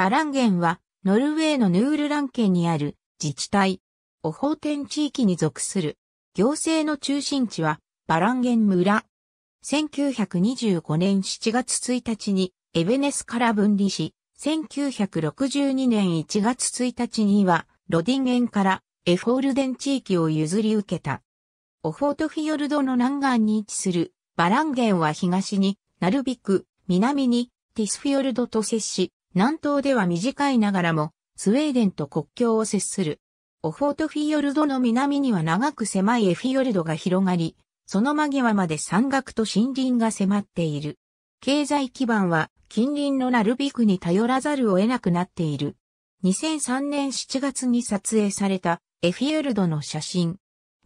バランゲンは、ノルウェーのヌールラン県にある自治体、オホーテン地域に属する。行政の中心地は、バランゲン村。1925年7月1日に、エベネスから分離し、1962年1月1日には、ロディンゲンからエフォールデン地域を譲り受けた。オホートフィヨルドの南岸に位置するバランゲンは東にナルビク、南にティスフィヨルドと接し、南東では短いながらも、スウェーデンと国境を接する。オフォートフィヨルドの南には長く狭いエフィヨルドが広がり、その間際まで山岳と森林が迫っている。経済基盤は近隣のナルビクに頼らざるを得なくなっている。2003年7月に撮影されたエフィヨルドの写真。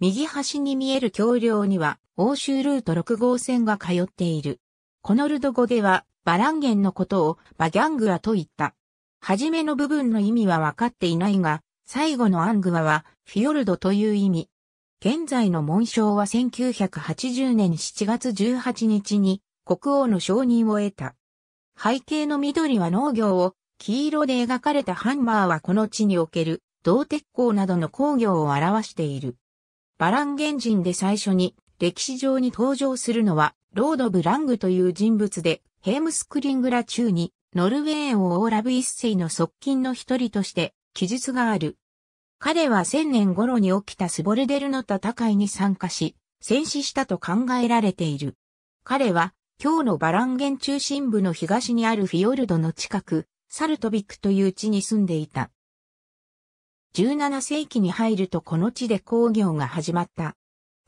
右端に見える橋梁には欧州ルート6号線が通っている。このルド語ではバランゲンのことをバギャングアと言った。はじめの部分の意味は分かっていないが、最後のアングアはフィヨルドという意味。現在の紋章は1980年7月18日に国王の承認を得た。背景の緑は農業を、黄色で描かれたハンマーはこの地における銅鉄鋼などの工業を表している。バランゲン人で最初に歴史上に登場するのはロード・ブラングという人物で、ヘームスクリングラ中に、ノルウェーをオーラブ一世の側近の一人として、記述がある。彼は千年頃に起きたスボルデルの戦いに参加し、戦死したと考えられている。彼は、今日のバランゲン中心部の東にあるフィヨルドの近く、サルトビックという地に住んでいた。17世紀に入るとこの地で工業が始まった。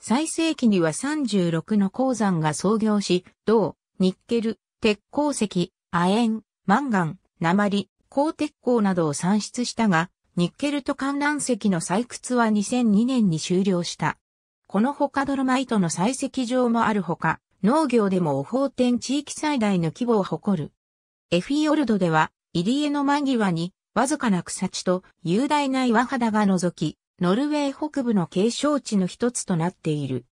最盛期には36の鉱山が創業し、銅、ニッケル、鉄鉱石、亜鉛、マンガン、鉛、鋼鉄鋼などを産出したが、ニッケルと観覧石の採掘は2002年に終了した。このほかドロマイトの採石場もあるほか、農業でもオホーテン地域最大の規模を誇る。エフィオルドでは、入り江の間際に、わずかな草地と雄大な岩肌が覗き、ノルウェー北部の景勝地の一つとなっている。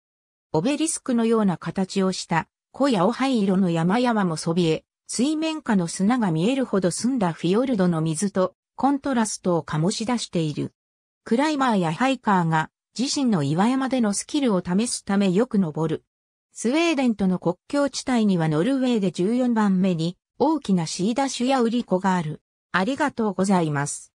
オベリスクのような形をした濃い青灰色の山々もそびえ、水面下の砂が見えるほど澄んだフィヨルドの水とコントラストを醸し出している。クライマーやハイカーが自身の岩山でのスキルを試すためよく登る。スウェーデンとの国境地帯にはノルウェーで14番目に大きなシーダシュやウリコがある。ありがとうございます。